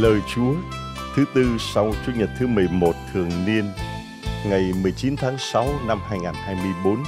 Lời Chúa thứ tư sau Chủ nhật thứ 11 thường niên ngày 19 tháng 6 năm 2024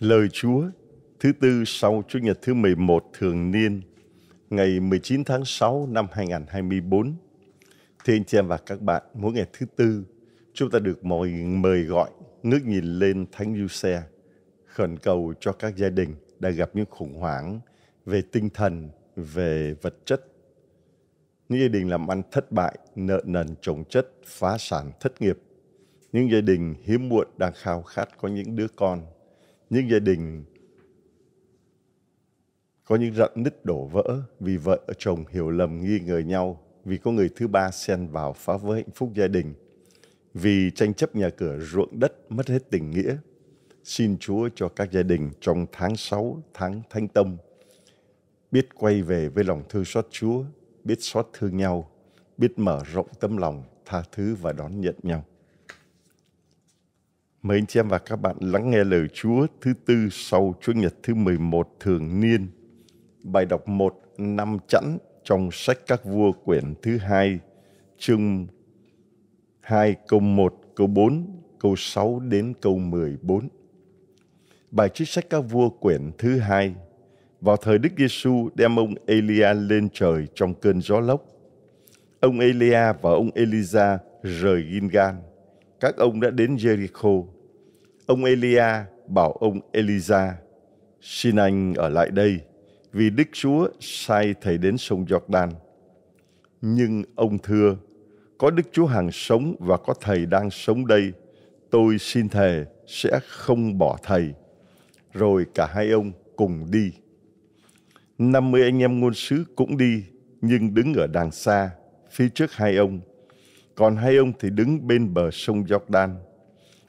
Lời Chúa thứ tư sau Chủ nhật thứ 11 thường niên ngày 19 tháng 6 năm 2024. Thưa anh chị em và các bạn, mỗi ngày thứ tư chúng ta được mời, mời gọi ngước nhìn lên Thánh Giuse khẩn cầu cho các gia đình đã gặp những khủng hoảng về tinh thần, về vật chất. Những gia đình làm ăn thất bại, nợ nần chồng chất, phá sản thất nghiệp. Những gia đình hiếm muộn đang khao khát có những đứa con những gia đình có những rạn nứt đổ vỡ vì vợ chồng hiểu lầm nghi ngờ nhau, vì có người thứ ba xen vào phá vỡ hạnh phúc gia đình, vì tranh chấp nhà cửa ruộng đất mất hết tình nghĩa. Xin Chúa cho các gia đình trong tháng 6, tháng Thánh Tâm, biết quay về với lòng thương xót Chúa, biết xót thương nhau, biết mở rộng tấm lòng, tha thứ và đón nhận nhau. Mời anh chị em và các bạn lắng nghe lời Chúa thứ tư sau Chúa Nhật thứ 11 thường niên. Bài đọc 1 năm chẵn trong sách các vua quyển thứ hai chương 2 câu 1 câu 4 câu 6 đến câu 14. Bài trích sách các vua quyển thứ hai vào thời Đức Giêsu đem ông Elia lên trời trong cơn gió lốc. Ông Elia và ông Elisa rời Gilgal các ông đã đến Jericho. Ông Elia bảo ông Eliza, xin anh ở lại đây, vì Đức Chúa sai thầy đến sông Jordan. Nhưng ông thưa, có Đức Chúa hàng sống và có thầy đang sống đây, tôi xin thề sẽ không bỏ thầy. Rồi cả hai ông cùng đi. Năm mươi anh em ngôn sứ cũng đi, nhưng đứng ở đàng xa, phía trước hai ông còn hai ông thì đứng bên bờ sông Jordan.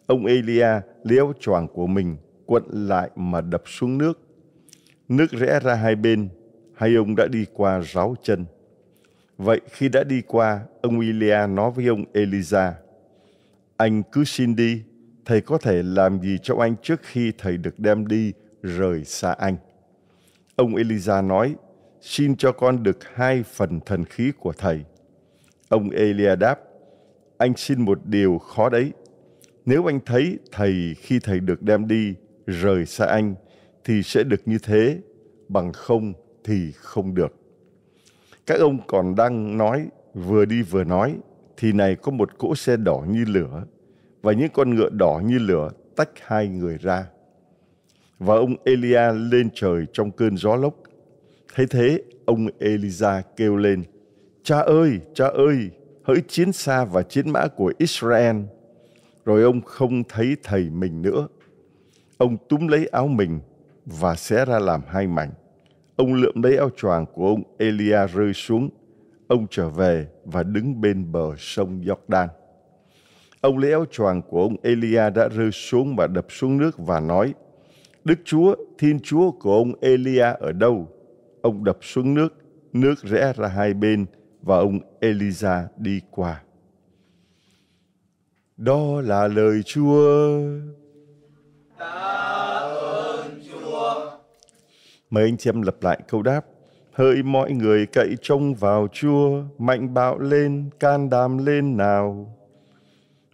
Ông Elia lấy áo choàng của mình quận lại mà đập xuống nước. Nước rẽ ra hai bên, hai ông đã đi qua ráo chân. Vậy khi đã đi qua, ông Elia nói với ông Elisa, Anh cứ xin đi, thầy có thể làm gì cho anh trước khi thầy được đem đi rời xa anh. Ông Elisa nói, xin cho con được hai phần thần khí của thầy. Ông Elia đáp, anh xin một điều khó đấy. Nếu anh thấy thầy khi thầy được đem đi rời xa anh thì sẽ được như thế, bằng không thì không được. Các ông còn đang nói, vừa đi vừa nói, thì này có một cỗ xe đỏ như lửa và những con ngựa đỏ như lửa tách hai người ra. Và ông Elia lên trời trong cơn gió lốc. Thấy thế, ông eliza kêu lên, Cha ơi, cha ơi, hỡi chiến xa và chiến mã của Israel. Rồi ông không thấy thầy mình nữa. Ông túm lấy áo mình và xé ra làm hai mảnh. Ông lượm lấy áo choàng của ông Elia rơi xuống. Ông trở về và đứng bên bờ sông Jordan. Ông lấy áo choàng của ông Elia đã rơi xuống và đập xuống nước và nói, Đức Chúa, Thiên Chúa của ông Elia ở đâu? Ông đập xuống nước, nước rẽ ra hai bên, và ông Elisa đi qua. Đó là lời Chúa. Ta ơn Chúa. Mời anh chị em lặp lại câu đáp. Hỡi mọi người cậy trông vào Chúa, mạnh bạo lên, can đảm lên nào.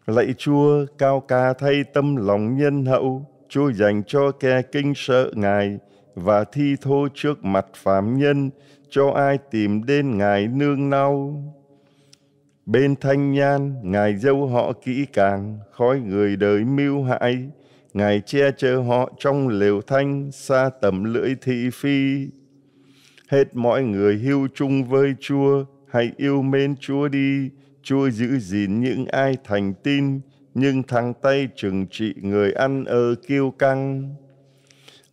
Lạy Chúa, cao ca thay tâm lòng nhân hậu, Chúa dành cho kẻ kinh sợ Ngài và thi thô trước mặt phạm nhân, cho ai tìm đến Ngài nương nao. Bên thanh nhan, Ngài dâu họ kỹ càng, khói người đời mưu hại, Ngài che chở họ trong lều thanh, xa tầm lưỡi thị phi. Hết mọi người hưu chung với Chúa, hãy yêu mến Chúa đi, Chúa giữ gìn những ai thành tin, nhưng thẳng tay trừng trị người ăn ở kiêu căng.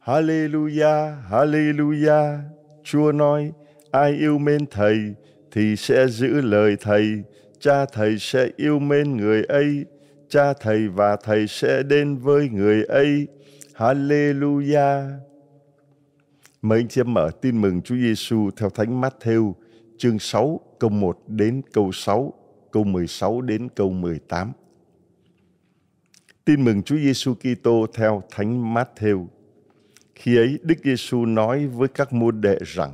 Hallelujah, Hallelujah, Chúa nói, Ai yêu mến Thầy thì sẽ giữ lời Thầy, cha Thầy sẽ yêu mến người ấy, cha Thầy và Thầy sẽ đến với người ấy. Hallelujah! Mời anh chị em mở tin mừng Chúa Giêsu theo Thánh Matthew chương 6 câu 1 đến câu 6, câu 16 đến câu 18. Tin mừng Chúa Giêsu Kitô theo Thánh Matthew. Khi ấy Đức Giêsu nói với các môn đệ rằng: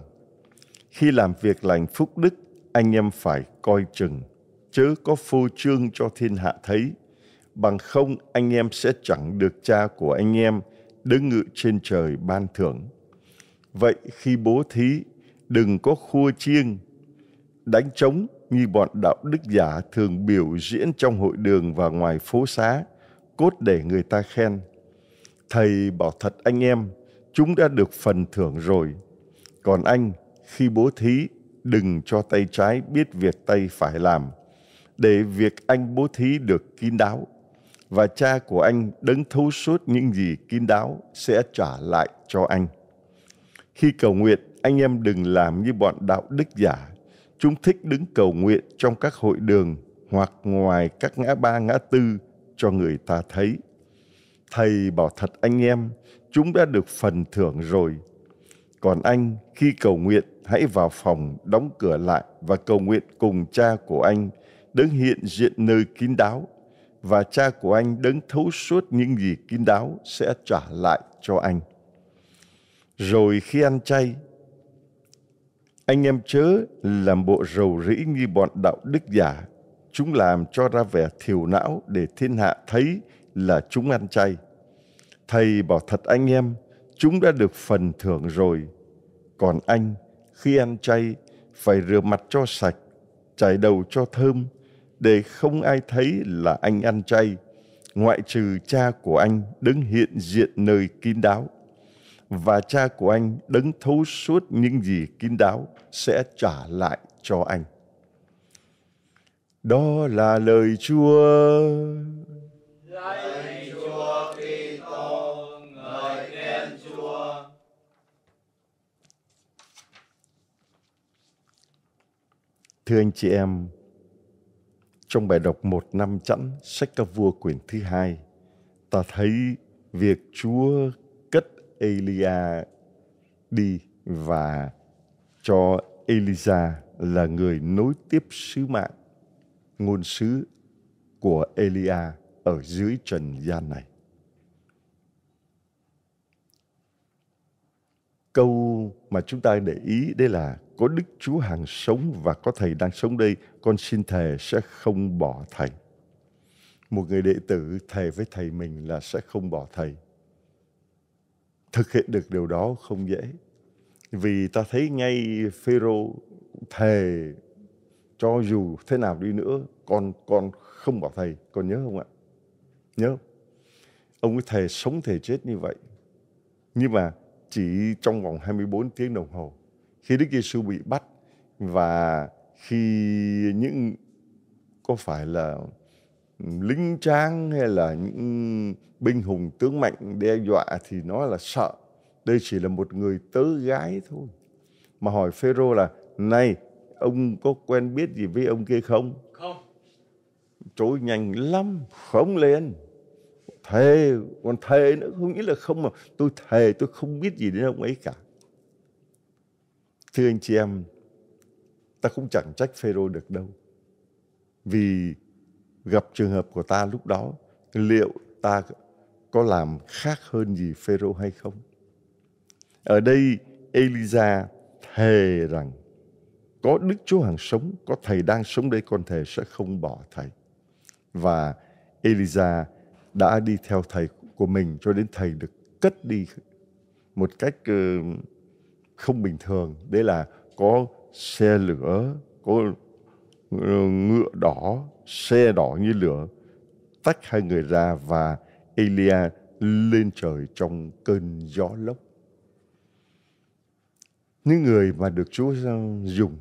khi làm việc lành phúc đức, anh em phải coi chừng, chớ có phô trương cho thiên hạ thấy. Bằng không anh em sẽ chẳng được cha của anh em đứng ngự trên trời ban thưởng. Vậy khi bố thí, đừng có khua chiêng, đánh trống như bọn đạo đức giả thường biểu diễn trong hội đường và ngoài phố xá, cốt để người ta khen. Thầy bảo thật anh em, chúng đã được phần thưởng rồi. Còn anh, khi bố thí đừng cho tay trái biết việc tay phải làm để việc anh bố thí được kín đáo và cha của anh đấng thấu suốt những gì kín đáo sẽ trả lại cho anh khi cầu nguyện anh em đừng làm như bọn đạo đức giả chúng thích đứng cầu nguyện trong các hội đường hoặc ngoài các ngã ba ngã tư cho người ta thấy thầy bảo thật anh em chúng đã được phần thưởng rồi còn anh, khi cầu nguyện, hãy vào phòng, đóng cửa lại và cầu nguyện cùng cha của anh đứng hiện diện nơi kín đáo và cha của anh đứng thấu suốt những gì kín đáo sẽ trả lại cho anh. Rồi khi ăn chay, anh em chớ làm bộ rầu rĩ như bọn đạo đức giả. Chúng làm cho ra vẻ thiểu não để thiên hạ thấy là chúng ăn chay. Thầy bảo thật anh em, chúng đã được phần thưởng rồi. Còn anh, khi ăn chay, phải rửa mặt cho sạch, chải đầu cho thơm, để không ai thấy là anh ăn chay, ngoại trừ cha của anh đứng hiện diện nơi kín đáo. Và cha của anh đứng thấu suốt những gì kín đáo sẽ trả lại cho anh. Đó là lời Chúa. Lạy Thưa anh chị em, trong bài đọc một năm chẵn sách các vua quyển thứ hai, ta thấy việc Chúa cất Elia đi và cho Elisa là người nối tiếp sứ mạng, ngôn sứ của Elia ở dưới trần gian này. Câu mà chúng ta để ý đây là có Đức Chúa Hàng sống và có Thầy đang sống đây, con xin Thầy sẽ không bỏ Thầy. Một người đệ tử thề với thầy mình là sẽ không bỏ thầy. Thực hiện được điều đó không dễ. Vì ta thấy ngay Phêrô thề cho dù thế nào đi nữa con con không bỏ thầy, con nhớ không ạ? Nhớ Ông ấy thề sống thề chết như vậy. Nhưng mà chỉ trong vòng 24 tiếng đồng hồ khi Đức Giêsu bị bắt và khi những có phải là lính tráng hay là những binh hùng tướng mạnh đe dọa thì nó là sợ. Đây chỉ là một người tớ gái thôi. Mà hỏi Phêrô là này ông có quen biết gì với ông kia không? Không. Chối nhanh lắm, không lên. Thề, còn thề nữa, không nghĩ là không mà tôi thề tôi không biết gì đến ông ấy cả. Thưa anh chị em, ta cũng chẳng trách Phêrô được đâu. Vì gặp trường hợp của ta lúc đó, liệu ta có làm khác hơn gì Phêrô hay không? Ở đây Elisa thề rằng có Đức Chúa hàng sống, có Thầy đang sống đây, con thề sẽ không bỏ Thầy. Và Elisa đã đi theo Thầy của mình cho đến Thầy được cất đi một cách uh, không bình thường đấy là có xe lửa có ngựa đỏ xe đỏ như lửa tách hai người ra và Elia lên trời trong cơn gió lốc những người mà được Chúa dùng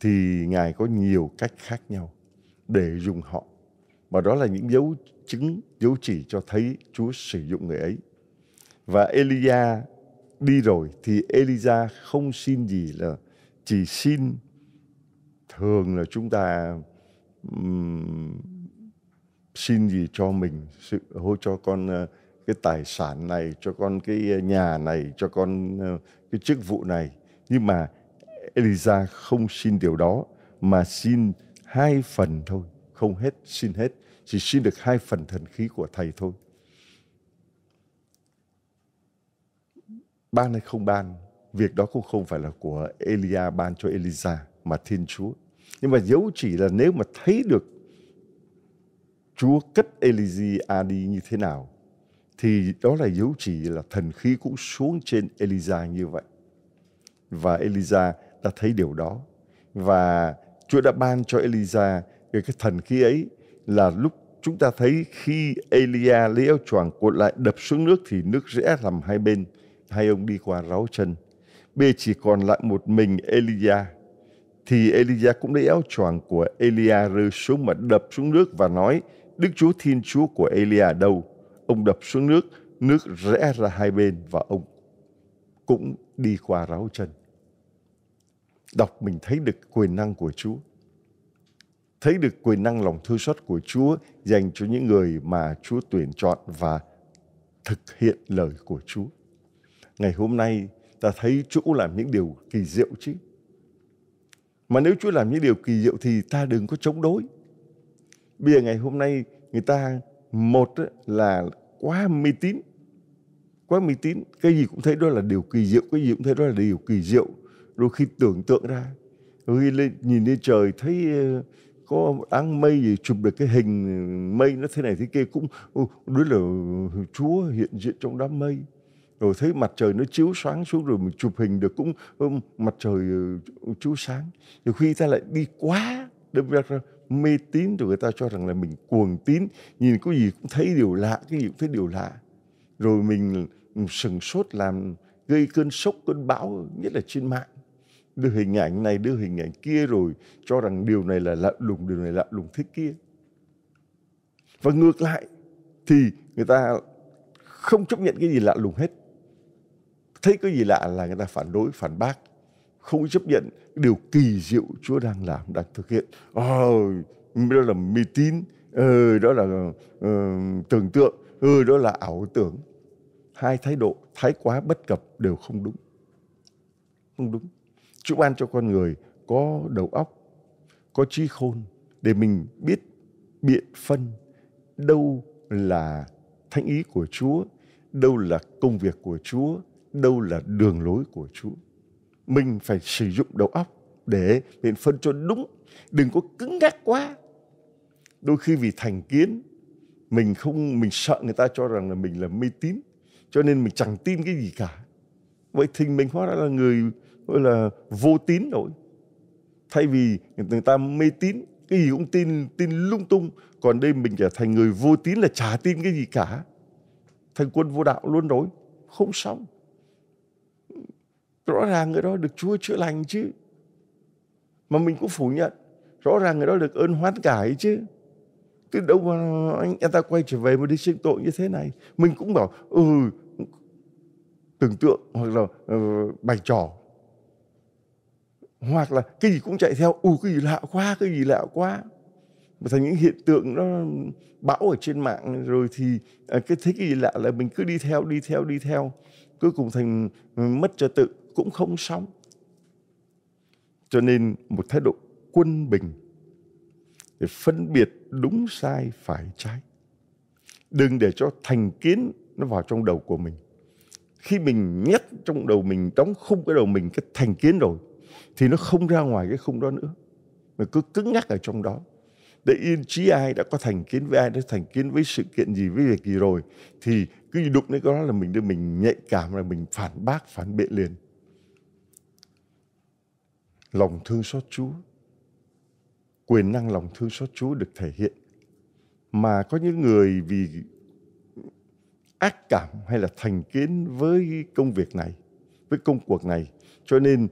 thì Ngài có nhiều cách khác nhau để dùng họ. Và đó là những dấu chứng, dấu chỉ cho thấy Chúa sử dụng người ấy. Và Elia đi rồi thì Eliza không xin gì là chỉ xin thường là chúng ta um, xin gì cho mình sự hỗ cho con uh, cái tài sản này cho con cái ờ, nhà này cho con uh, cái chức vụ này nhưng mà Eliza không xin điều đó mà xin hai phần thôi không hết xin hết chỉ xin được hai phần thần khí của thầy thôi ban hay không ban việc đó cũng không phải là của Elia ban cho Elisa mà Thiên Chúa nhưng mà dấu chỉ là nếu mà thấy được Chúa cất Elisa đi như thế nào thì đó là dấu chỉ là thần khí cũng xuống trên Elisa như vậy và Elisa đã thấy điều đó và Chúa đã ban cho Elisa cái, cái thần khí ấy là lúc chúng ta thấy khi Elia lấy áo choàng cột lại đập xuống nước thì nước rẽ làm hai bên hai ông đi qua ráo chân. Bê chỉ còn lại một mình Elia. Thì Elia cũng lấy áo choàng của Elia rơi xuống mà đập xuống nước và nói, Đức Chúa Thiên Chúa của Elia đâu? Ông đập xuống nước, nước rẽ ra hai bên và ông cũng đi qua ráo chân. Đọc mình thấy được quyền năng của Chúa. Thấy được quyền năng lòng thương xót của Chúa dành cho những người mà Chúa tuyển chọn và thực hiện lời của Chúa ngày hôm nay ta thấy Chúa làm những điều kỳ diệu chứ. Mà nếu Chúa làm những điều kỳ diệu thì ta đừng có chống đối. Bây giờ ngày hôm nay người ta một là quá mê tín. Quá mê tín, cái gì cũng thấy đó là điều kỳ diệu, cái gì cũng thấy đó là điều kỳ diệu. Đôi khi tưởng tượng ra, đôi khi lên, nhìn lên trời thấy ờ, có áng mây gì chụp được cái hình mây nó thế này thế kia cũng đối là Chúa hiện diện trong đám mây rồi thấy mặt trời nó chiếu sáng xuống rồi mình chụp hình được cũng mặt trời ờ, chiếu sáng rồi khi ta lại đi quá đâm ra mê tín rồi người ta cho rằng là mình cuồng tín nhìn cái gì cũng thấy điều lạ cái gì cũng thấy điều lạ rồi mình sừng sốt làm gây cơn sốc cơn bão nhất là trên mạng đưa hình ảnh này đưa hình ảnh kia rồi cho rằng điều này là lạ lùng điều này lạ lùng thế kia và ngược lại thì người ta không chấp nhận cái gì lạ lùng hết thấy cái gì lạ là người ta phản đối phản bác không chấp nhận điều kỳ diệu Chúa đang làm đang thực hiện oh, đó là mê tín ừ, đó là uh, tưởng tượng ừ, đó là ảo tưởng hai thái độ thái quá bất cập đều không đúng không đúng Chúa ban cho con người có đầu óc có trí khôn để mình biết biện phân đâu là thánh ý của Chúa đâu là công việc của Chúa đâu là đường lối của Chúa. Mình phải sử dụng đầu óc để biện phân cho đúng, đừng có cứng ngắc quá. Đôi khi vì thành kiến, mình không mình sợ người ta cho rằng là mình là mê tín, cho nên mình chẳng tin cái gì cả. Vậy thì mình hóa ra là người gọi là vô tín rồi. Thay vì người ta mê tín, cái gì cũng tin tin lung tung, còn đây mình trở thành người vô tín là chả tin cái gì cả. Thành quân vô đạo luôn rồi, không xong. Rõ ràng người đó được Chúa chữa lành chứ. Mà mình cũng phủ nhận. Rõ ràng người đó được ơn hoán cải chứ. Từ đâu mà anh, anh ta quay trở về mà đi sinh tội như thế này. Mình cũng bảo, ừ, tưởng tượng hoặc là uh, ờ, bài trò hoặc là cái gì cũng chạy theo ừ cái gì lạ quá cái gì lạ quá mà thành những hiện tượng nó bão ở trên mạng rồi thì à, cái thấy cái gì lạ là mình cứ đi theo đi theo đi theo cuối cùng thành ừ, mất trật tự cũng không xong. Cho nên một thái độ quân bình để phân biệt đúng sai phải trái. Đừng để cho thành kiến nó vào trong đầu của mình. Khi mình nhét trong đầu mình, đóng khung cái đầu mình cái thành kiến rồi, thì nó không ra ngoài cái khung đó nữa. Mà cứ cứng nhắc ở trong đó. Để yên trí ai đã có thành kiến với ai, đã thành kiến với sự kiện gì, với việc gì rồi, thì cứ đụng đến cái đó là mình đưa mình nhạy cảm, là mình phản bác, phản biện liền lòng thương xót Chúa. Quyền năng lòng thương xót Chúa được thể hiện. Mà có những người vì ác cảm hay là thành kiến với công việc này, với công cuộc này. Cho nên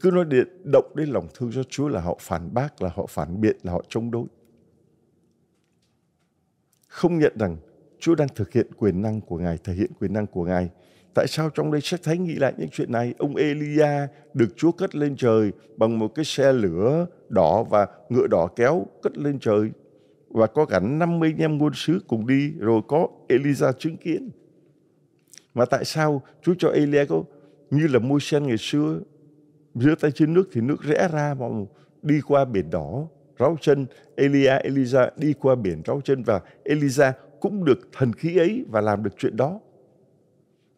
cứ nói điện động đến lòng thương xót Chúa là họ phản bác, là họ phản biện, là họ chống đối. Không nhận rằng Chúa đang thực hiện quyền năng của Ngài, thể hiện quyền năng của Ngài Tại sao trong đây sách Thánh nghĩ lại những chuyện này? Ông Elia được Chúa cất lên trời bằng một cái xe lửa đỏ và ngựa đỏ kéo cất lên trời. Và có cả 50 anh em ngôn sứ cùng đi rồi có Elisa chứng kiến. Mà tại sao Chúa cho Elia có như là môi sen ngày xưa giữa tay trên nước thì nước rẽ ra mà đi qua biển đỏ ráo chân Elia Elisa đi qua biển ráo chân và Elisa cũng được thần khí ấy và làm được chuyện đó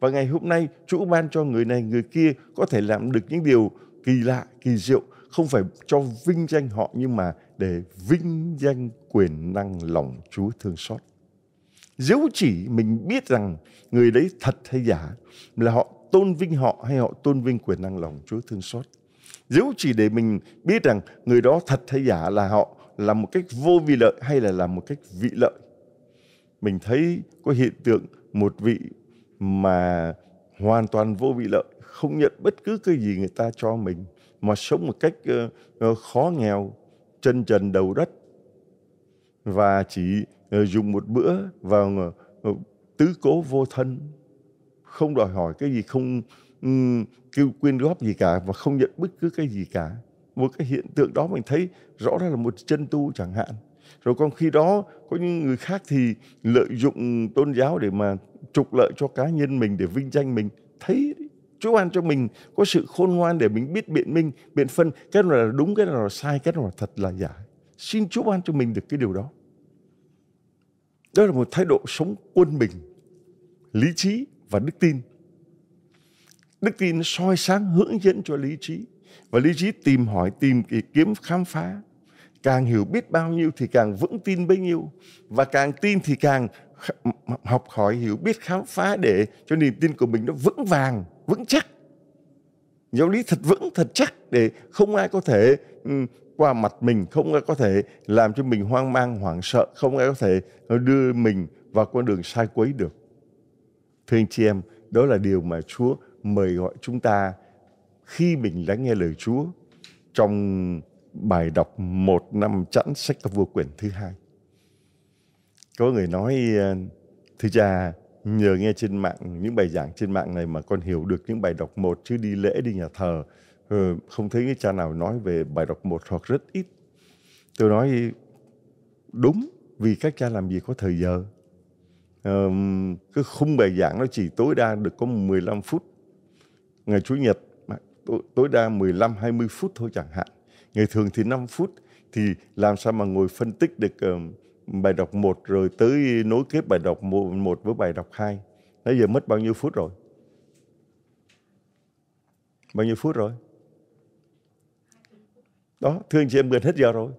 và ngày hôm nay, Chúa ban cho người này người kia có thể làm được những điều kỳ lạ, kỳ diệu, không phải cho vinh danh họ nhưng mà để vinh danh quyền năng lòng Chúa thương xót. Dẫu chỉ mình biết rằng người đấy thật hay giả là họ tôn vinh họ hay họ tôn vinh quyền năng lòng Chúa thương xót. Dẫu chỉ để mình biết rằng người đó thật hay giả là họ là một cách vô vị lợi hay là làm một cách vị lợi. Mình thấy có hiện tượng một vị mà hoàn toàn vô vị lợi không nhận bất cứ cái gì người ta cho mình mà sống một cách ờ, ờ, khó nghèo chân trần đầu đất và chỉ ờ, dùng một bữa vào tứ cố vô thân không đòi hỏi cái gì không ừ, kêu quyên góp gì cả và không nhận bất cứ cái gì cả một cái hiện tượng đó mình thấy rõ ra là một chân tu chẳng hạn rồi còn khi đó có những người khác thì lợi dụng tôn giáo để mà trục lợi cho cá nhân mình để vinh danh mình thấy Chúa ban cho mình có sự khôn ngoan để mình biết biện minh, biện phân cái nào là đúng, cái nào là sai, cái nào là thật là giả. Xin Chúa ban cho mình được cái điều đó. Đó là một thái độ sống quân bình, lý trí và đức tin. Đức tin soi sáng hướng dẫn cho lý trí và lý trí tìm hỏi, tìm kiếm khám phá càng hiểu biết bao nhiêu thì càng vững tin bấy nhiêu và càng tin thì càng học hỏi hiểu biết khám phá để cho niềm tin của mình nó vững vàng vững chắc giáo lý thật vững thật chắc để không ai có thể qua mặt mình không ai có thể làm cho mình hoang mang hoảng sợ không ai có thể đưa mình vào con đường sai quấy được thưa anh chị em đó là điều mà Chúa mời gọi chúng ta khi mình lắng nghe lời Chúa trong bài đọc một năm chẵn sách các vua quyển thứ hai. Có người nói, ờ, thưa cha, nhờ nghe trên mạng, những bài giảng trên mạng này mà con hiểu được những bài đọc một chứ đi lễ, đi nhà thờ. Ờ, không thấy cái cha nào nói về bài đọc một hoặc rất ít. Tôi nói, đúng, vì các cha làm gì có thời giờ. Um, cái khung bài giảng nó chỉ tối đa được có 15 phút. Ngày Chủ nhật tối đa 15-20 phút thôi chẳng hạn ngày thường thì 5 phút thì làm sao mà ngồi phân tích được um, bài đọc 1 rồi tới nối kết bài đọc 1 với bài đọc 2. Nãy giờ mất bao nhiêu phút rồi? Bao nhiêu phút rồi? Đó, thưa anh chị em gần hết giờ rồi.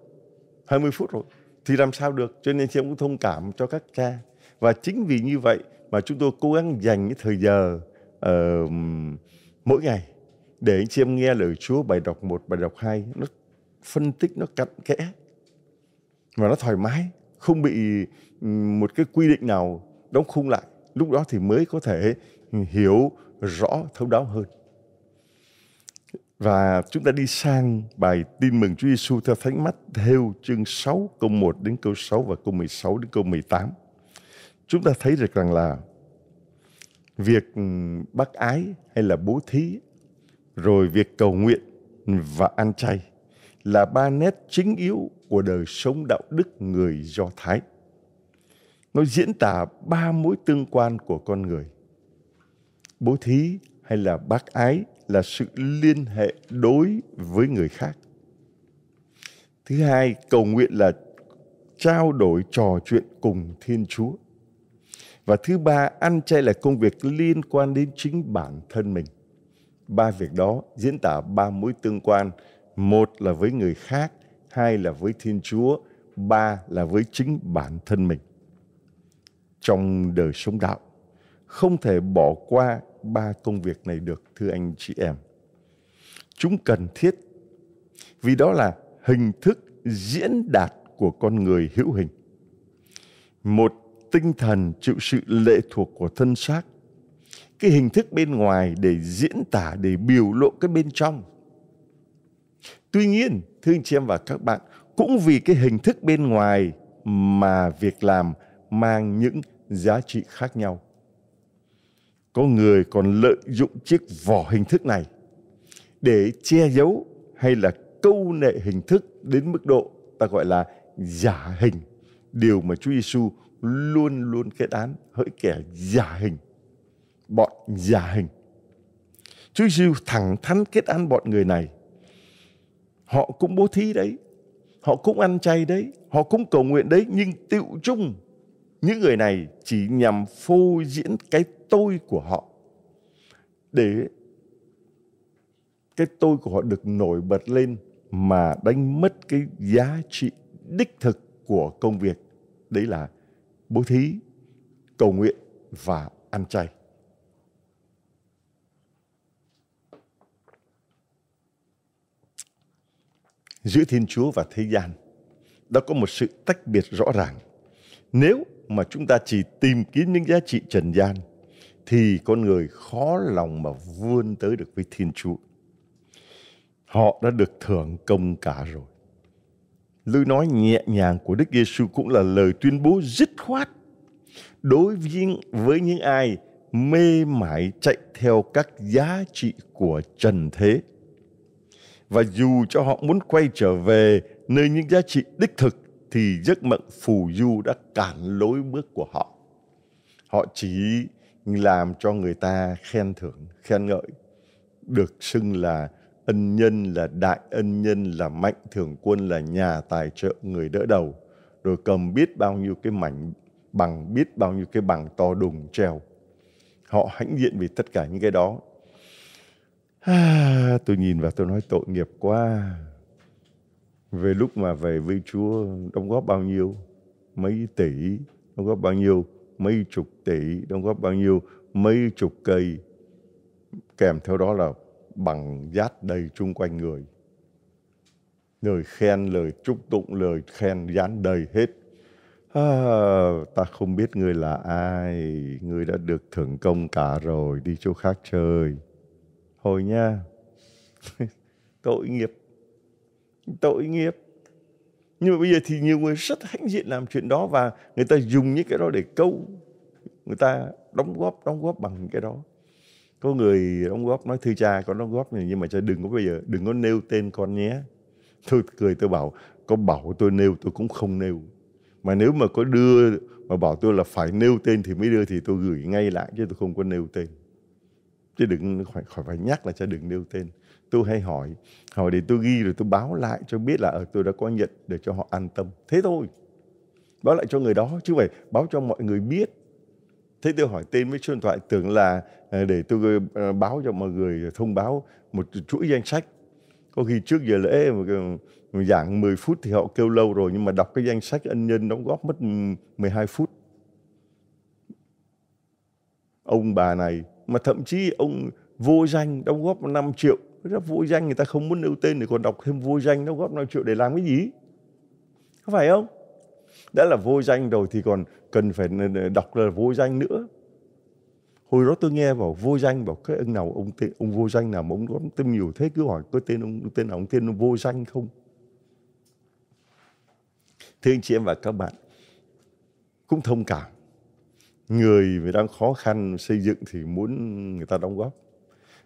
20 phút rồi. Thì làm sao được? Cho nên chị em cũng thông cảm cho các cha. Và chính vì như vậy mà chúng tôi cố gắng dành cái thời giờ uh, mỗi ngày để anh chị em nghe lời Chúa bài đọc 1, bài đọc 2 nó phân tích nó cặn kẽ và nó thoải mái không bị một cái quy định nào đóng khung lại lúc đó thì mới có thể hiểu rõ thấu đáo hơn và chúng ta đi sang bài tin mừng Chúa Giêsu theo Thánh Mắt theo chương 6 câu 1 đến câu 6 và câu 16 đến câu 18. Chúng ta thấy được rằng là việc bác ái hay là bố thí rồi việc cầu nguyện và ăn chay là ba nét chính yếu của đời sống đạo đức người Do Thái. Nó diễn tả ba mối tương quan của con người. Bố thí hay là bác ái là sự liên hệ đối với người khác. Thứ hai, cầu nguyện là trao đổi trò chuyện cùng Thiên Chúa. Và thứ ba, ăn chay là công việc liên quan đến chính bản thân mình. Ba việc đó diễn tả ba mối tương quan một là với người khác, hai là với Thiên Chúa, ba là với chính bản thân mình. Trong đời sống đạo, không thể bỏ qua ba công việc này được thưa anh chị em. Chúng cần thiết vì đó là hình thức diễn đạt của con người hữu hình. Một tinh thần chịu sự lệ thuộc của thân xác cái hình thức bên ngoài để diễn tả để biểu lộ cái bên trong Tuy nhiên, thưa anh chị em và các bạn, cũng vì cái hình thức bên ngoài mà việc làm mang những giá trị khác nhau. Có người còn lợi dụng chiếc vỏ hình thức này để che giấu hay là câu nệ hình thức đến mức độ ta gọi là giả hình. Điều mà Chúa Giêsu luôn luôn kết án hỡi kẻ giả hình, bọn giả hình. Chúa Giêsu thẳng thắn kết án bọn người này họ cũng bố thí đấy họ cũng ăn chay đấy họ cũng cầu nguyện đấy nhưng tiệu chung những người này chỉ nhằm phô diễn cái tôi của họ để cái tôi của họ được nổi bật lên mà đánh mất cái giá trị đích thực của công việc đấy là bố thí cầu nguyện và ăn chay giữa Thiên Chúa và thế gian đã có một sự tách biệt rõ ràng. Nếu mà chúng ta chỉ tìm kiếm những giá trị trần gian thì con người khó lòng mà vươn tới được với Thiên Chúa. Họ đã được thưởng công cả rồi. Lời nói nhẹ nhàng của Đức Giêsu cũng là lời tuyên bố dứt khoát đối với, với những ai mê mải chạy theo các giá trị của trần thế và dù cho họ muốn quay trở về nơi những giá trị đích thực thì giấc mộng phù du đã cản lối bước của họ. Họ chỉ làm cho người ta khen thưởng, khen ngợi, được xưng là ân nhân, là đại ân nhân, là mạnh thường quân, là nhà tài trợ, người đỡ đầu, rồi cầm biết bao nhiêu cái mảnh bằng, biết bao nhiêu cái bằng to đùng treo. Họ hãnh diện vì tất cả những cái đó, à, tôi nhìn và tôi nói tội nghiệp quá về lúc mà về với Chúa đóng góp bao nhiêu mấy tỷ đóng góp bao nhiêu mấy chục tỷ đóng góp bao nhiêu mấy chục cây kèm theo đó là bằng giát đầy chung quanh người lời khen lời chúc tụng lời khen dán đầy hết à, ta không biết người là ai người đã được thưởng công cả rồi đi chỗ khác chơi hồi nha tội nghiệp tội nghiệp nhưng mà bây giờ thì nhiều người rất hãnh diện làm chuyện đó và người ta dùng những cái đó để câu người ta đóng góp đóng góp bằng cái đó có người đóng góp nói thưa cha có đóng góp này nhưng mà cha đừng có bây giờ đừng có nêu tên con nhé tôi cười tôi bảo có bảo tôi nêu tôi cũng không nêu mà nếu mà có đưa mà bảo tôi là phải nêu tên thì mới đưa thì tôi gửi ngay lại chứ tôi không có nêu tên chứ đừng khỏi khỏi phải nhắc là cha đừng nêu tên tôi hay hỏi hỏi để tôi ghi rồi tôi báo lại cho biết là ở ờ, tôi đã có nhận để cho họ an tâm thế thôi báo lại cho người đó chứ phải báo cho mọi người biết thế tôi hỏi tên với số điện thoại tưởng là ờ, để tôi ờ, báo cho mọi người thông báo một chuỗi danh sách có khi trước giờ lễ giảng 10 phút thì họ kêu lâu rồi nhưng mà đọc cái danh sách ân nhân đóng góp mất 12 phút ông bà này mà thậm chí ông vô danh đóng góp 5 triệu rất vô danh người ta không muốn nêu tên để còn đọc thêm vô danh đóng góp 5 triệu để làm cái gì có phải không đã là vô danh rồi thì còn cần phải đọc là vô danh nữa hồi đó tôi nghe bảo vô danh bảo cái ông nào ông tên ông vô danh nào mà ông có tên nhiều thế cứ hỏi có tên ông tên nào ông tên ông vô danh không thưa anh chị em và các bạn cũng thông cảm người mà đang khó khăn xây dựng thì muốn người ta đóng góp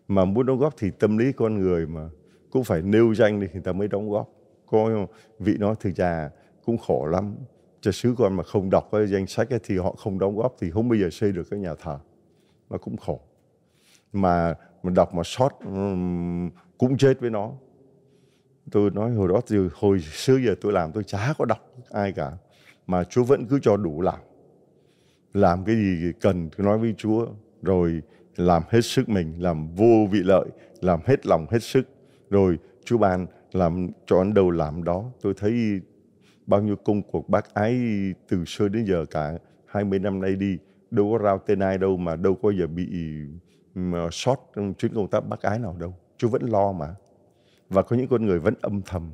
mà muốn đóng góp thì tâm lý con người mà cũng phải nêu danh thì người ta mới đóng góp coi vị nói thực ra cũng khổ lắm cho sứ con mà không đọc cái danh sách ấy, thì họ không đóng góp thì không bao giờ xây được cái nhà thờ mà cũng khổ mà mà đọc mà sót cũng chết với nó tôi nói hồi đó từ hồi xưa giờ tôi làm tôi chả có đọc ai cả mà chúa vẫn cứ cho đủ làm làm cái gì cần cứ nói với Chúa rồi làm hết sức mình làm vô vị lợi làm hết lòng hết sức rồi Chúa ban làm cho anh đâu làm đó tôi thấy bao nhiêu công cuộc bác ái từ xưa đến giờ cả 20 năm nay đi đâu có rao tên ai đâu mà đâu có giờ bị mà ờ, sót trong chuyến công tác bác ái nào đâu Chúa vẫn lo mà và có những con người vẫn âm thầm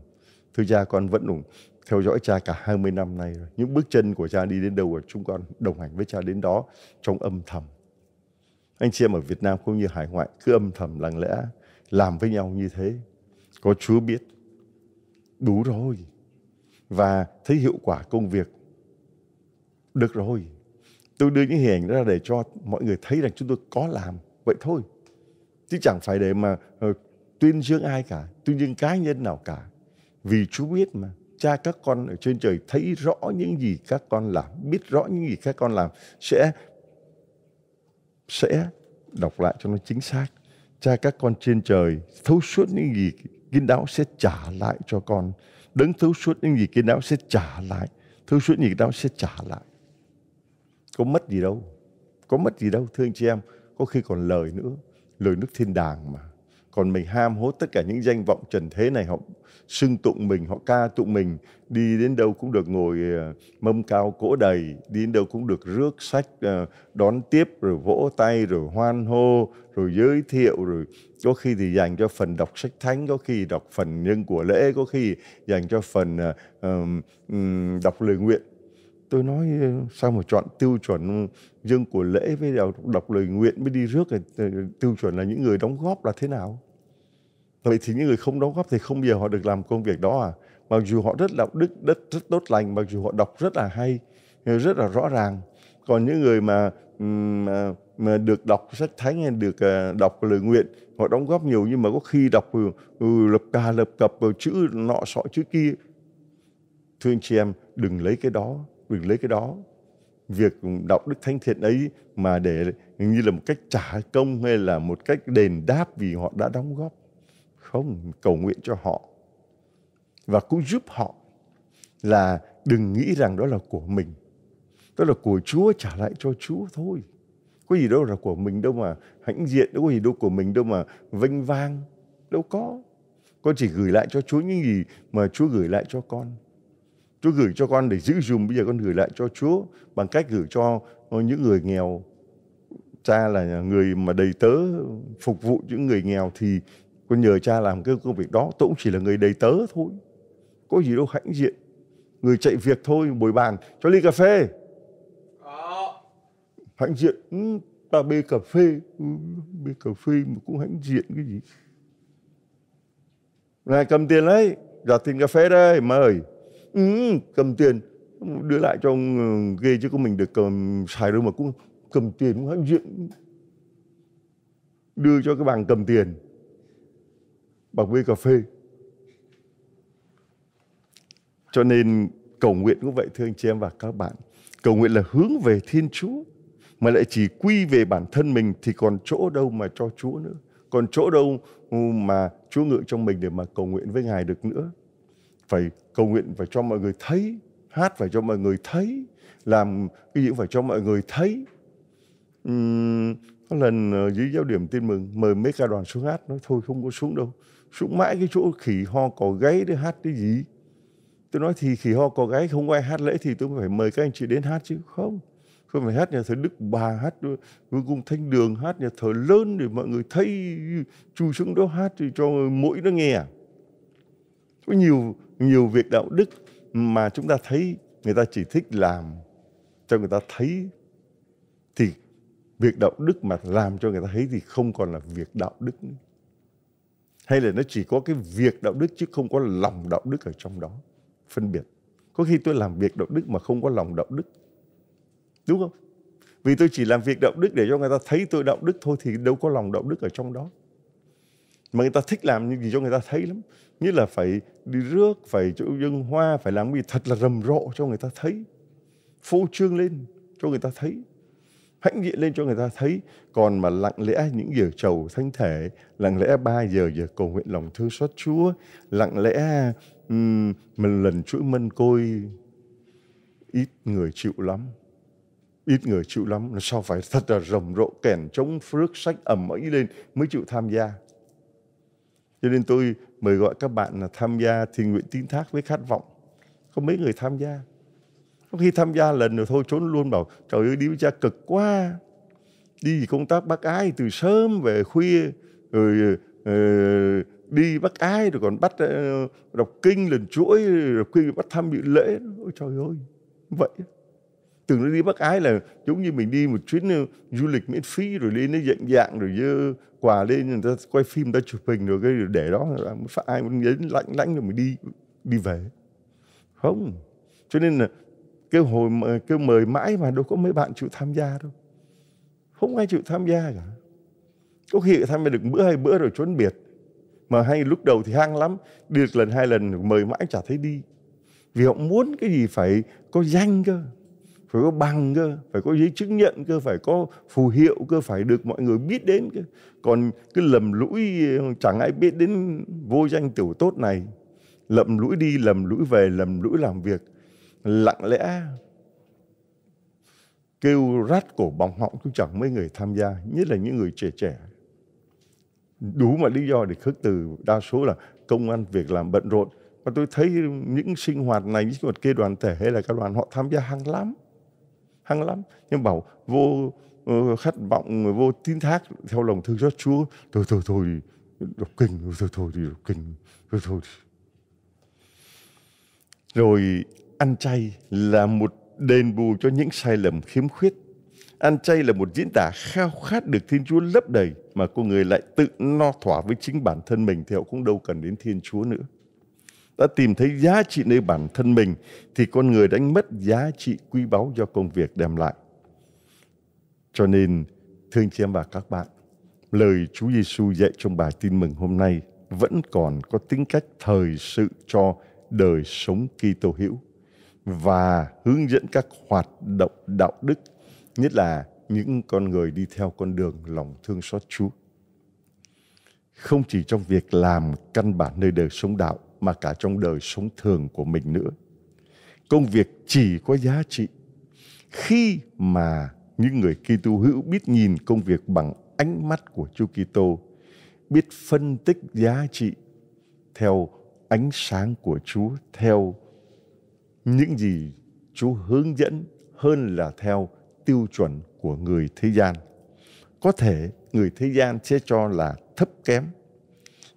thưa ra con vẫn đúng theo dõi cha cả 20 năm nay rồi. Những bước chân của cha đi đến đâu và chúng con đồng hành với cha đến đó trong âm thầm. Anh chị em ở Việt Nam cũng như hải ngoại cứ âm thầm lặng lẽ làm với nhau như thế. Có Chúa biết. Đủ rồi. Và thấy hiệu quả công việc. Được rồi. Tôi đưa những hình ảnh ra để cho mọi người thấy rằng chúng tôi có làm. Vậy thôi. Chứ chẳng phải để mà ờ, tuyên dương ai cả. Tuyên dương cá nhân nào cả. Vì Chúa biết mà cha các con ở trên trời thấy rõ những gì các con làm, biết rõ những gì các con làm sẽ sẽ đọc lại cho nó chính xác. Cha các con trên trời thấu suốt những gì kín đáo sẽ trả lại cho con. Đứng thấu suốt những gì kín đáo sẽ trả lại. Thấu suốt những gì đó sẽ trả lại. Có mất gì đâu. Có mất gì đâu thưa anh chị em. Có khi còn lời nữa. Lời nước thiên đàng mà còn mình ham hố tất cả những danh vọng trần thế này họ sưng tụng mình họ ca tụng mình đi đến đâu cũng được ngồi ờ, mâm cao cỗ đầy đi đến đâu cũng được rước sách ờ, đón tiếp rồi vỗ tay rồi hoan hô rồi giới thiệu rồi có khi thì dành cho phần đọc sách thánh có khi đọc phần nhân của lễ có khi dành cho phần uh, um, đọc lời nguyện tôi nói ờ, sao mà chọn tiêu chuẩn dương của lễ với đọc, đọc lời nguyện mới đi rước ờ, tiêu chuẩn là những người đóng góp là thế nào vậy thì những người không đóng góp thì không bao giờ họ được làm công việc đó à mặc dù họ rất đạo đức đất rất tốt lành mặc dù họ đọc rất là hay ờ, rất là rõ ràng còn những người mà mà, mà được đọc sách thánh được đọc lời nguyện họ đóng góp nhiều nhưng mà có khi đọc ừ, ừ, lập cà lập cập chữ nọ sọ chữ kia thưa anh chị em đừng lấy cái đó mình lấy cái đó việc đọc đức thánh thiện ấy mà để như là một cách trả công hay là một cách đền đáp vì họ đã đóng góp không cầu nguyện cho họ và cũng giúp họ là đừng nghĩ rằng đó là của mình đó là của Chúa trả lại cho Chúa thôi có gì đâu là của mình đâu mà hãnh diện đâu có gì đâu của mình đâu mà vinh vang đâu có con chỉ gửi lại cho Chúa những gì mà Chúa gửi lại cho con Chúa gửi cho con để giữ dùm, bây giờ con gửi lại cho Chúa bằng cách gửi cho những người nghèo. Cha là người mà đầy tớ phục vụ những người nghèo thì con nhờ cha làm cái công việc đó. Tôi cũng chỉ là người đầy tớ thôi. Có gì đâu hãnh diện. Người chạy việc thôi, bồi bàn, cho ly cà phê. Hãnh diện, ừ, ta bê cà phê. Ừ, bê cà phê mà cũng hãnh diện cái gì. Này cầm tiền đấy, giả tiền cà phê đây, mời ừ, cầm tiền đưa lại cho ông ờ, ghê chứ có mình được cầm xài đâu mà cũng cầm tiền cũng hãnh diện đưa cho cái bàn cầm tiền bằng với cà phê cho nên cầu nguyện cũng vậy thưa anh chị em và các bạn cầu nguyện là hướng về thiên chúa mà lại chỉ quy về bản thân mình thì còn chỗ đâu mà cho chúa nữa còn chỗ đâu ừ, mà chúa ngự trong mình để mà cầu nguyện với ngài được nữa phải cầu nguyện phải cho mọi người thấy hát phải cho mọi người thấy làm cái gì cũng phải cho mọi người thấy uhm, có lần dưới giáo điểm tin mừng mời mấy ca đoàn xuống hát nói thôi không có xuống đâu xuống mãi cái chỗ khỉ ho cò gáy để hát cái gì tôi nói thì khỉ ho cò gáy không có ai hát lễ thì tôi phải mời các anh chị đến hát chứ không không phải hát nhà thờ Đức Bà, hát Vương Cung thanh Đường, hát nhà thờ lớn để mọi người thấy chui xuống đó hát thì cho mỗi nó nghe. À. Có nhiều nhiều việc đạo đức mà chúng ta thấy người ta chỉ thích làm cho người ta thấy thì việc đạo đức mà làm cho người ta thấy thì không còn là việc đạo đức nữa. Hay là nó chỉ có cái việc đạo đức chứ không có lòng đạo đức ở trong đó. Phân biệt. Có khi tôi làm việc đạo đức mà không có lòng đạo đức. Đúng không? Vì tôi chỉ làm việc đạo đức để cho người ta thấy tôi đạo đức thôi thì đâu có lòng đạo đức ở trong đó. Mà người ta thích làm như gì cho người ta thấy lắm nghĩa là phải đi rước phải chỗ dân hoa phải làm gì thật là rầm rộ cho người ta thấy phô trương lên cho người ta thấy hãnh diện lên cho người ta thấy còn mà lặng lẽ những giờ trầu thánh thể lặng lẽ ba giờ giờ cầu nguyện lòng thương xót chúa lặng lẽ um, mình lần chuỗi mân côi ít người chịu lắm ít người chịu lắm nó sao phải thật là rầm rộ kèn chống phước sách ẩm ấy lên mới chịu tham gia cho nên tôi mời gọi các bạn là tham gia thiền nguyện tín thác với khát vọng. Có mấy người tham gia. Có khi tham gia lần rồi thôi trốn luôn bảo trời ơi đi với cha cực quá. Đi công tác bác ái từ sớm về khuya rồi ờ, đi bắt ai rồi còn bắt ờ, đọc kinh lần chuỗi rồi khuya bắt tham dự lễ. Ôi trời ơi, vậy tưởng nó đi bác ái là giống như mình đi một chuyến ờ, du lịch miễn phí rồi lên nó dạng dạng rồi dơ quà lên người ta quay phim người ta chụp hình rồi cái để đó là phải ai muốn đến lạnh lãnh rồi mình đi đi về không cho nên là kêu hồi kêu mời mãi mà đâu có mấy bạn chịu tham gia đâu không ai chịu tham gia cả có khi tham gia được bữa hay bữa rồi trốn biệt mà hay lúc đầu thì hăng lắm đi được lần hai lần mời mãi chả thấy đi vì họ muốn cái gì phải có danh cơ phải có bằng cơ phải có giấy chứng nhận cơ phải có phù hiệu cơ phải được mọi người biết đến cơ còn cứ lầm lũi chẳng ai biết đến vô danh tiểu tốt này lầm lũi đi lầm lũi về lầm lũi làm việc lặng lẽ kêu rát cổ bóng họng cũng chẳng mấy người tham gia nhất là những người trẻ trẻ đủ mà lý do để khước từ đa số là công an việc làm bận rộn và tôi thấy những sinh hoạt này những sinh hoạt kia đoàn thể hay là các đoàn họ tham gia hàng lắm hăng lắm nhưng bảo vô ờ, khát vọng vô tín thác theo lòng thương xót chúa thôi thôi thôi đọc kinh thôi thôi thì đọc kinh thôi thôi rồi ăn chay là một đền bù cho những sai lầm khiếm khuyết ăn chay là một diễn tả khao khát được thiên chúa lấp đầy mà con người lại tự no thỏa với chính bản thân mình thì họ cũng đâu cần đến thiên chúa nữa đã tìm thấy giá trị nơi bản thân mình thì con người đánh mất giá trị quý báu do công việc đem lại. Cho nên, thương chị em và các bạn, lời Chúa Giêsu dạy trong bài tin mừng hôm nay vẫn còn có tính cách thời sự cho đời sống Kitô hữu và hướng dẫn các hoạt động đạo đức, nhất là những con người đi theo con đường lòng thương xót Chúa. Không chỉ trong việc làm căn bản nơi đời sống đạo mà cả trong đời sống thường của mình nữa công việc chỉ có giá trị khi mà những người Kitô hữu biết nhìn công việc bằng ánh mắt của Chúa Kitô, biết phân tích giá trị theo ánh sáng của Chúa, theo những gì Chúa hướng dẫn hơn là theo tiêu chuẩn của người thế gian. Có thể người thế gian sẽ cho là thấp kém,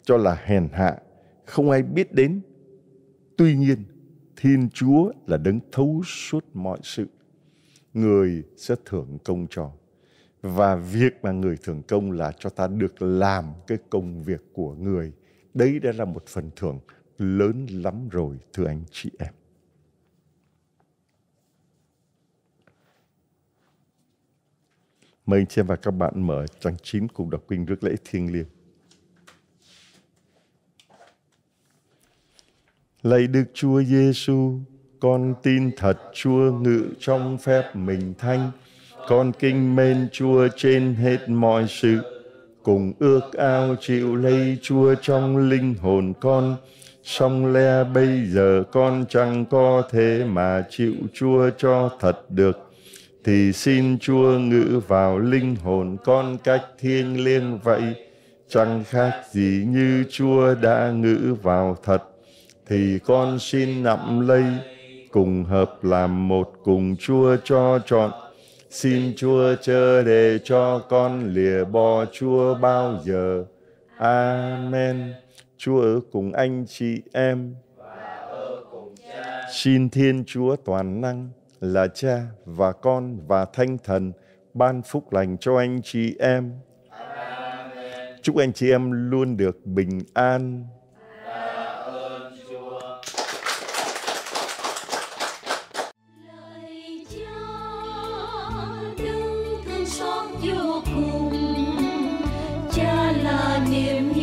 cho là hèn hạ, không ai biết đến. Tuy nhiên, Thiên Chúa là đấng thấu suốt mọi sự. Người sẽ thưởng công cho. Và việc mà người thưởng công là cho ta được làm cái công việc của người. Đấy đã là một phần thưởng lớn lắm rồi thưa anh chị em. Mời anh chị và các bạn mở trang 9 cùng đọc kinh rước lễ thiêng liêng. Lạy Đức Chúa Giêsu, con tin thật Chúa ngự trong phép mình thanh. Con kinh mến Chúa trên hết mọi sự. Cùng ước ao chịu lấy Chúa trong linh hồn con. Song le bây giờ con chẳng có thế mà chịu Chúa cho thật được thì xin Chúa ngự vào linh hồn con cách thiêng liêng vậy, chẳng khác gì như Chúa đã ngự vào thật thì con xin nặng lây cùng hợp làm một cùng chúa cho trọn xin chúa chớ để cho con lìa bỏ chúa bao giờ amen chúa ở cùng anh chị em xin thiên chúa toàn năng là cha và con và thanh thần ban phúc lành cho anh chị em chúc anh chị em luôn được bình an me.